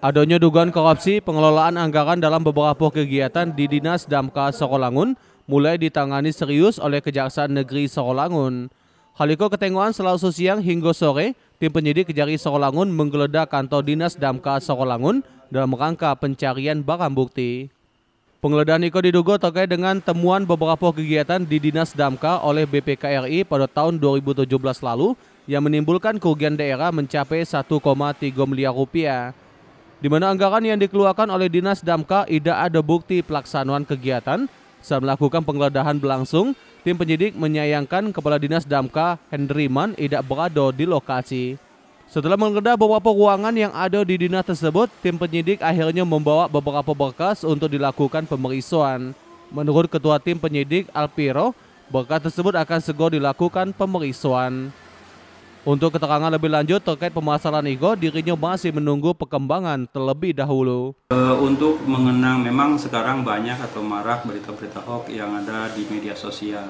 Adanya dugaan korupsi pengelolaan anggaran dalam beberapa kegiatan di Dinas Damka Sorolangun mulai ditangani serius oleh Kejaksaan Negeri Sorolangun. Haliko ketengoan selasa siang hingga sore, tim penyidik Kejari Sorolangun menggeledah kantor Dinas Damka Sorolangun dalam rangka pencarian barang bukti. Penggeledahan Iko diduga terkait dengan temuan beberapa kegiatan di Dinas Damka oleh BPKRI pada tahun 2017 lalu yang menimbulkan kerugian daerah mencapai 1,3 miliar rupiah di mana anggaran yang dikeluarkan oleh Dinas Damka tidak ada bukti pelaksanaan kegiatan. Saat melakukan penggeledahan berlangsung, tim penyidik menyayangkan Kepala Dinas Damka Hendriman tidak berada di lokasi. Setelah menggeledah beberapa ruangan yang ada di dinas tersebut, tim penyidik akhirnya membawa beberapa berkas untuk dilakukan pemeriksaan. Menurut Ketua Tim Penyidik Alpiro, berkas tersebut akan segera dilakukan pemeriksaan. Untuk keterangan lebih lanjut terkait pemasaran Igo, dirinya masih menunggu perkembangan terlebih dahulu. Eh, untuk mengenang, memang sekarang banyak atau marak berita-berita hoax yang ada di media sosial.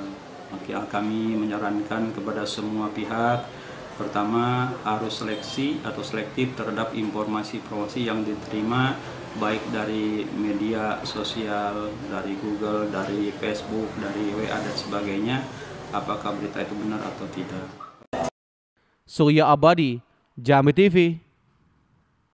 Maka kami menyarankan kepada semua pihak, pertama harus seleksi atau selektif terhadap informasi-informasi yang diterima baik dari media sosial, dari Google, dari Facebook, dari WA dan sebagainya, apakah berita itu benar atau tidak. Surya Abadi, Jami TV.